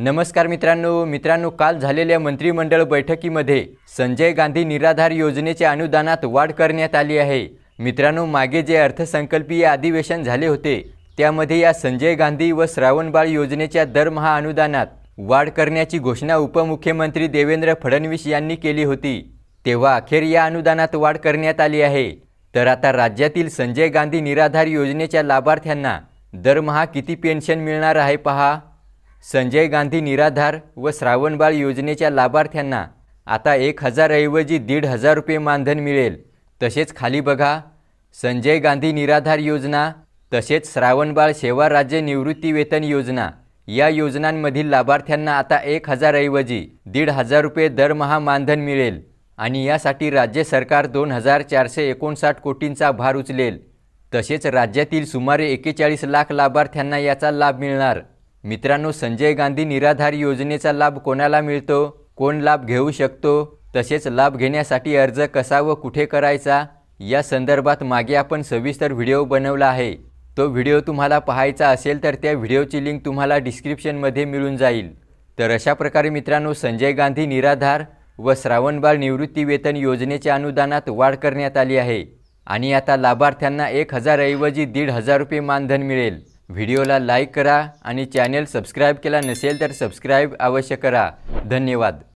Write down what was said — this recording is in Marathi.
नमस्कार मित्रांनो मित्रांनो काल झालेल्या मंत्रिमंडळ बैठकीमध्ये संजय गांधी निराधार योजनेच्या अनुदानात वाढ करण्यात आली आहे मित्रांनो मागे जे अर्थसंकल्पीय अधिवेशन झाले होते त्यामध्ये या संजय गांधी व श्रावणबाळ योजनेच्या दरमहा अनुदानात वाढ करण्याची घोषणा उपमुख्यमंत्री देवेंद्र फडणवीस यांनी केली होती तेव्हा अखेर या अनुदानात वाढ करण्यात आली आहे तर आता राज्यातील संजय गांधी निराधार योजनेच्या लाभार्थ्यांना दरमहा किती पेन्शन मिळणार आहे पहा संजय गांधी निराधार व श्रावणबाळ योजनेच्या लाभार्थ्यांना आता एक हजारऐवजी दीड हजार रुपये मानधन मिळेल तसेच खाली बघा संजय गांधी निराधार योजना तसेच श्रावणबाळ सेवा राज्य निवृत्तीवेतन योजना या योजनांमधील लाभार्थ्यांना आता एक हजारऐवजी दीड हजार रुपये दरमहा मानधन मिळेल आणि यासाठी राज्य सरकार दोन हजार चारशे एकोणसाठ कोटींचा भार उचलेल तसेच राज्यातील सुमारे एकेचाळीस लाख लाभार्थ्यांना याचा लाभ मिळणार मित्रांनो संजय गांधी निराधार योजनेचा लाभ कोणाला मिळतो कोण लाभ घेऊ शकतो तसेच लाभ घेण्यासाठी अर्ज कसा व कुठे करायचा या संदर्भात मागे आपण सविस्तर व्हिडिओ बनवला आहे तो व्हिडिओ तुम्हाला पाहायचा असेल तर त्या व्हिडिओची लिंक तुम्हाला डिस्क्रिप्शनमध्ये मिळून जाईल तर अशा प्रकारे मित्रांनो संजय गांधी निराधार व श्रावणबाळ निवृत्ती वेतन योजनेच्या अनुदानात वाढ करण्यात आली आहे आणि आता लाभार्थ्यांना एक हजारऐवजी दीड हजार रुपये मानधन मिळेल व्हिडिओला लाईक करा आणि चॅनेल सबस्क्राईब केला नसेल तर सबस्क्राईब अवश्य करा धन्यवाद